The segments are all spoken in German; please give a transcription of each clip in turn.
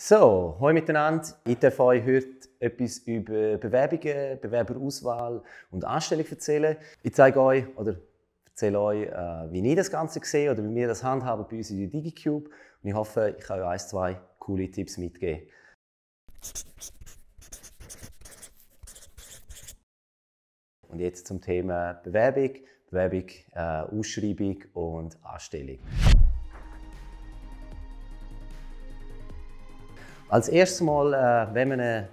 So, hallo miteinander. Ich darf euch heute etwas über Bewerbungen, Bewerberauswahl und Anstellung erzählen. Ich zeige euch oder erzähle euch, äh, wie ich das Ganze sehe oder wie wir das handhaben bei uns in der DigiCube. Und ich hoffe, ich kann euch ein, zwei coole Tipps mitgeben. Und jetzt zum Thema Bewerbung, Bewerbung, äh, Ausschreibung und Anstellung. Als erstes Mal, äh, wenn man einen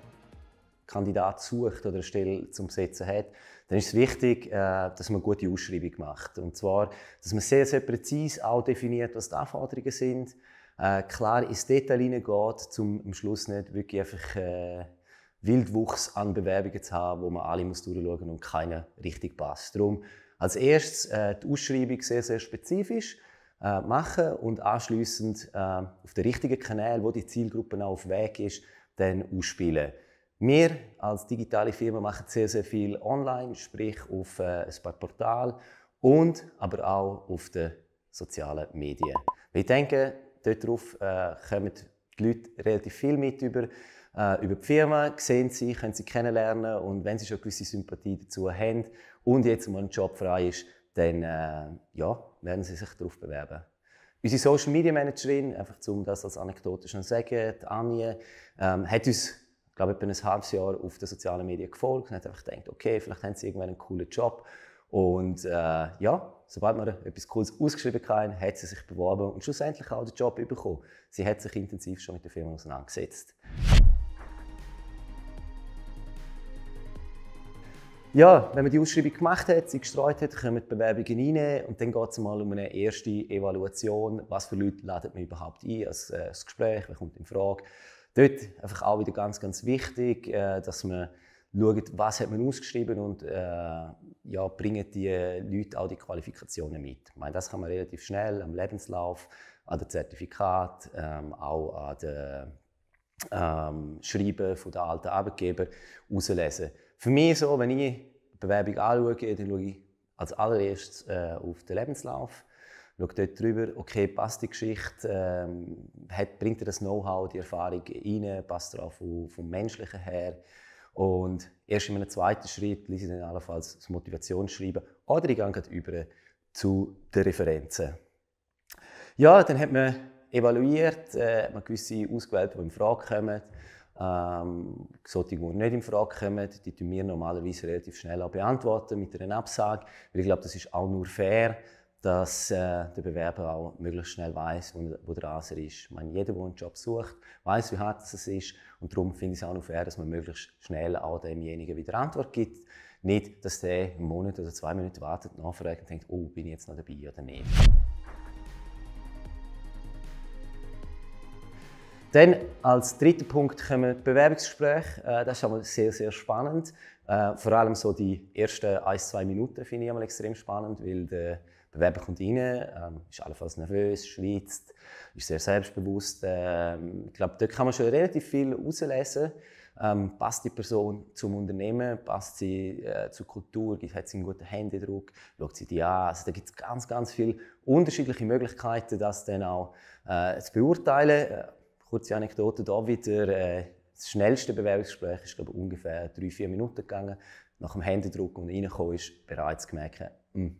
Kandidat sucht oder eine Stelle zum Besetzen hat, dann ist es wichtig, äh, dass man eine gute Ausschreibung macht. Und zwar, dass man sehr, sehr präzise auch definiert, was die Anforderungen sind, äh, klar ins Detail hineingeht, um am Schluss nicht wirklich einfach äh, Wildwuchs an Bewerbungen zu haben, wo man alle muss durchschauen und keiner richtig passt. Darum als erstes äh, die Ausschreibung sehr, sehr spezifisch äh, machen und anschließend äh, auf den richtigen Kanal, wo die Zielgruppe auch auf Weg ist, dann ausspielen. Wir als digitale Firma machen sehr, sehr viel online, sprich auf äh, ein paar Portale und aber auch auf den sozialen Medien. Wir denken, dort drauf äh, kommen die Leute relativ viel mit über, äh, über die Firma, sehen sie, können sie kennenlernen und wenn sie schon gewisse Sympathie dazu haben und jetzt mal ein Job frei ist, dann äh, ja, werden Sie sich darauf bewerben. Unsere Social Media Managerin, einfach um das als Anekdote schon zu sagen, die Annie, ähm, hat uns, glaube ich, etwa ein halbes Jahr auf den sozialen Medien gefolgt und hat einfach gedacht, okay, vielleicht haben Sie irgendwann einen coolen Job. Und äh, ja, sobald wir etwas Cooles ausgeschrieben haben, hat sie sich beworben und schlussendlich auch den Job bekommen. Sie hat sich intensiv schon mit der Firma auseinandergesetzt. Ja, wenn man die Ausschreibung gemacht hat, sie gestreut hat, kommen die Bewerbungen rein und dann geht es mal um eine erste Evaluation. Was für Leute laden man überhaupt ein als äh, Gespräch, wer kommt in Frage? Dort einfach auch wieder ganz, ganz wichtig, äh, dass man schaut, was hat man ausgeschrieben und äh, ja, bringen die Leute auch die Qualifikationen mit. Ich meine, das kann man relativ schnell am Lebenslauf, an den Zertifikat, ähm, auch an den ähm, Schreiben von den alten Arbeitgebern herauslesen. Für mich so, wenn ich eine Bewerbung anschaue, dann schaue ich als allererstes äh, auf den Lebenslauf. Schaue dort drüber, okay, passt die Geschichte, ähm, hat, bringt er das Know-how, die Erfahrung rein, passt er auch vom, vom Menschlichen her. Und erst in einem zweiten Schritt lese ich dann allenfalls das Motivationsschreiben oder ich gehe über zu den Referenzen. Ja, dann hat man evaluiert, äh, man gewisse ausgewählt, die in Frage kommen. Ähm, solche, die nicht in Frage kommen, die tun wir normalerweise relativ schnell auch beantworten mit einer Absage. Weil ich glaube, das ist auch nur fair, dass äh, der Bewerber auch möglichst schnell weiß, wo, wo, der Raser ist. Ich meine, jeder, der einen Job sucht, weiß, wie hart es ist. Und darum finde ich es auch nur fair, dass man möglichst schnell auch demjenigen wieder Antwort gibt. Nicht, dass der einen Monat oder zwei Minuten wartet, nachfragt und denkt, oh, bin ich jetzt noch dabei oder nicht. Dann als dritten Punkt kommen die Bewerbungsgespräche. Äh, das ist einmal sehr, sehr spannend. Äh, vor allem so die ersten ein, zwei Minuten finde ich einmal extrem spannend, weil der Bewerber kommt rein, ähm, ist allenfalls nervös, schweizt, ist sehr selbstbewusst. Ähm, ich glaube, dort kann man schon relativ viel herauslesen. Ähm, passt die Person zum Unternehmen, passt sie äh, zur Kultur, hat sie einen guten Händedruck, schaut sie die an. Also da gibt es ganz, ganz viele unterschiedliche Möglichkeiten, das dann auch äh, zu beurteilen. Äh, kurze Anekdote da wieder. Äh, das schnellste Bewerbungsgespräch ist glaube ich, ungefähr drei, vier Minuten gegangen. Nach dem Händedruck und reingekommen ist, bereits gemerkt, hm,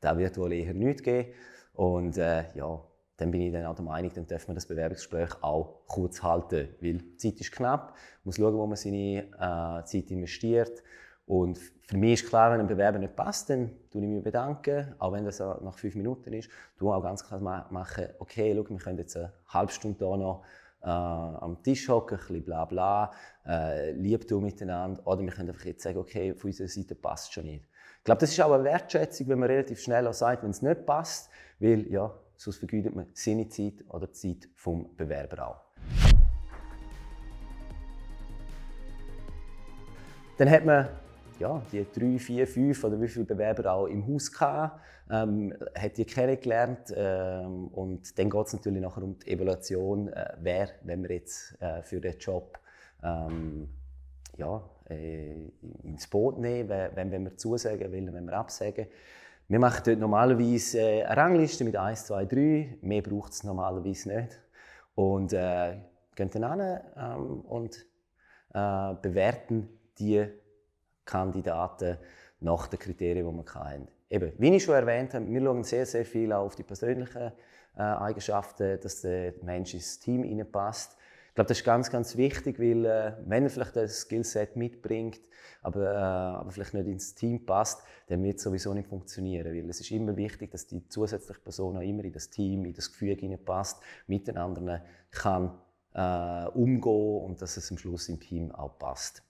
da wird wohl eher nichts geben. Und äh, ja, dann bin ich dann auch der Meinung, dann dürfen wir das Bewerbungsgespräch auch kurz halten, weil die Zeit ist knapp, Man muss schauen, wo man seine äh, Zeit investiert. Und für mich ist klar, wenn ein Bewerber nicht passt, dann bedanke ich mich bedanken, auch wenn das äh, nach fünf Minuten ist. Du auch ganz klar machen, okay, schau, wir können jetzt eine halbe Stunde hier noch äh, am Tisch hocken, ein bisschen bla bla, äh, lieb du miteinander. Oder wir können einfach jetzt sagen, okay, von unserer Seite passt schon nicht. Ich glaube, das ist auch eine Wertschätzung, wenn man relativ schnell auch sagt, wenn es nicht passt, weil ja, sonst vergeudet man seine Zeit oder die Zeit vom Bewerber auch. Dann hat man ja, die drei, vier, fünf oder wie viele Bewerber auch im Haus hatten, ähm, hat die kennengelernt. Ähm, und dann geht es natürlich nachher um die Evaluation, äh, wer, wenn wir jetzt äh, für den Job ähm, ja, äh, ins Boot nehmen, wenn, wenn wir zusagen wollen, wenn wir absagen. Wir machen dort normalerweise äh, eine Rangliste mit 1, 2, 3. Mehr braucht es normalerweise nicht. Und äh, gehen dann hin ähm, und äh, bewerten die Kandidaten nach den Kriterien, die man kann. Eben, wie ich schon erwähnt habe, wir schauen sehr, sehr viel auf die persönlichen äh, Eigenschaften, dass der Mensch ins Team hineinpasst. Ich glaube, das ist ganz, ganz wichtig, weil äh, wenn er vielleicht das Skillset mitbringt, aber, äh, aber vielleicht nicht ins Team passt, dann wird es sowieso nicht funktionieren. Weil es ist immer wichtig, dass die zusätzliche Person auch immer in das Team, in das Gefüge hineinpasst, mit den anderen kann äh, und dass es am Schluss im Team auch passt.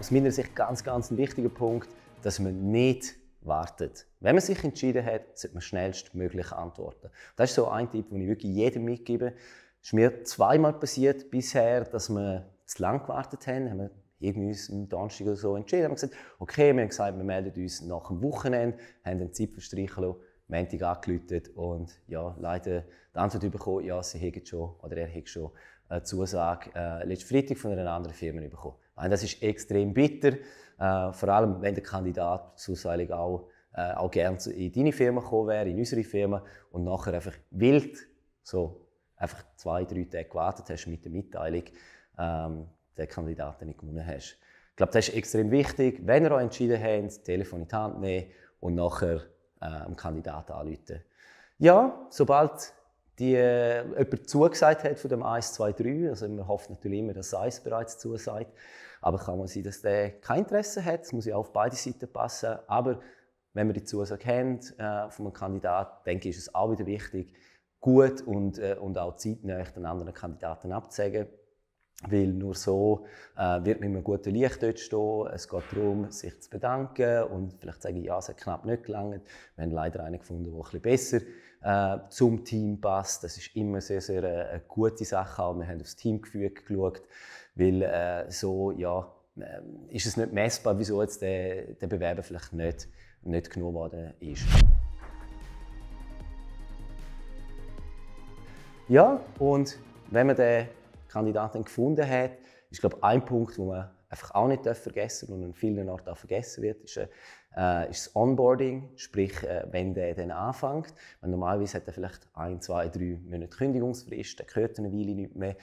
aus meiner Sicht ganz, ganz ein wichtiger Punkt, dass man nicht wartet. Wenn man sich entschieden hat, sollte man schnellstmöglich antworten. Das ist so ein Tipp, den ich wirklich jedem mitgebe. Es ist mir zweimal passiert bisher, dass wir zu lang gewartet haben. haben wir haben uns am Donnerstag oder so entschieden. Haben gesagt, okay, wir haben gesagt, wir melden uns nach dem Wochenende, haben den Zeit verstrichen lassen, Montag angelötet und ja, leider die Antwort bekommen, ja, sie hätten schon oder er hätte schon eine Zusage äh, letzten Freitag von einer anderen Firma bekommen. Das ist extrem bitter, äh, vor allem wenn der Kandidat zufällig auch, äh, auch gerne in deine Firma gekommen wäre, in unsere Firma und nachher einfach wild so einfach zwei, drei Tage gewartet hast mit der Mitteilung, ähm, den Kandidaten nicht gewonnen hast. Ich glaube, das ist extrem wichtig, wenn ihr euch entschieden habt, das Telefon in die Hand nehmen und nachher äh, dem Kandidaten anrufen. Ja, sobald die äh, jemand zugesagt hat von dem 1, 2, 3. Also man hofft natürlich immer, dass 1 bereits zusagt. Aber kann man sein, dass der kein Interesse hat, das muss ja auf beide Seiten passen. Aber wenn man die Zusage haben, äh, von einem Kandidaten, denke ich, ist es auch wieder wichtig, gut und, äh, und auch zeitnah den anderen Kandidaten abzusagen. Weil nur so äh, wird man mit einem guten Licht dort stehen. Es geht darum, sich zu bedanken und vielleicht sagen, ja, es hat knapp nicht gelangt. Wir haben leider einen gefunden, der ein bisschen besser äh, zum Team passt. Das ist immer sehr, sehr eine, äh, eine gute Sache. Auch wir haben aufs Teamgefühl geschaut, weil äh, so, ja, äh, ist es nicht messbar, wieso jetzt der, der Bewerber vielleicht nicht, nicht genommen worden ist. Ja, und wenn man den Kandidaten gefunden hat, ist glaube ein Punkt, den man einfach auch nicht vergessen darf und in vielen Orten auch vergessen wird, ist, äh, äh, ist das Onboarding, sprich, äh, wenn der dann anfängt. Weil normalerweise hat er vielleicht ein, zwei, drei Monate Kündigungsfrist, dann gehört er eine Weile nicht mehr.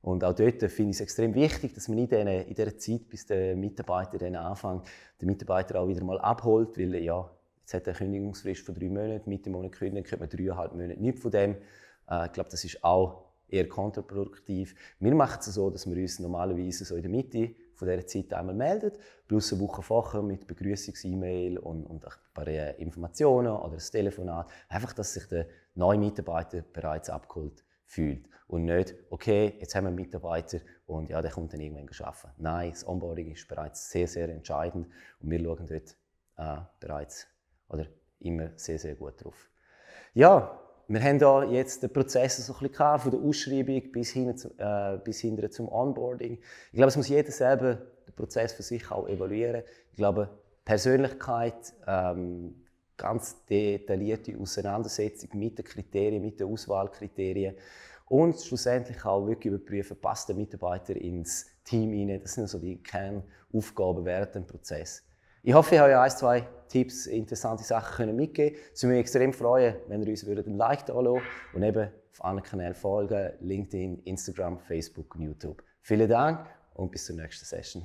Und auch dort finde ich es extrem wichtig, dass man in, in dieser Zeit, bis der Mitarbeiter dann anfängt, den Mitarbeiter auch wieder mal abholt, weil ja, jetzt hat er eine Kündigungsfrist von drei Monaten, mit dem Monat kündigen, könnte man dreieinhalb Monate nicht von dem. Äh, ich glaube, das ist auch eher kontraproduktiv. Wir machen es so, dass wir uns normalerweise so in der Mitte von dieser Zeit einmal melden, plus eine Woche vorher mit Begrüßungs-E-Mail und, und ein paar äh, Informationen oder ein Telefonat. Einfach, dass sich der neue Mitarbeiter bereits abgeholt fühlt und nicht, okay, jetzt haben wir einen Mitarbeiter und ja, der kommt dann irgendwann arbeiten. Nein, das Onboarding ist bereits sehr, sehr entscheidend und wir schauen dort äh, bereits oder immer sehr, sehr gut drauf. Ja, wir haben da jetzt den Prozess so gehabt, von der Ausschreibung bis hin, zum, äh, bis hin zum Onboarding. Ich glaube, es muss jeder selber den Prozess für sich auch evaluieren. Ich glaube, Persönlichkeit, ähm, ganz detaillierte Auseinandersetzung mit den Kriterien, mit den Auswahlkriterien und schlussendlich auch wirklich überprüfen, passt der Mitarbeiter ins Team hinein. Das sind so also die Kernaufgaben während dem Prozess. Ich hoffe, ich habe euch ein, zwei Tipps, interessante Sachen können mitgeben können. Es würde mich extrem freuen, wenn ihr uns ein Like da und eben auf anderen Kanälen folgen: LinkedIn, Instagram, Facebook und YouTube. Vielen Dank und bis zur nächsten Session.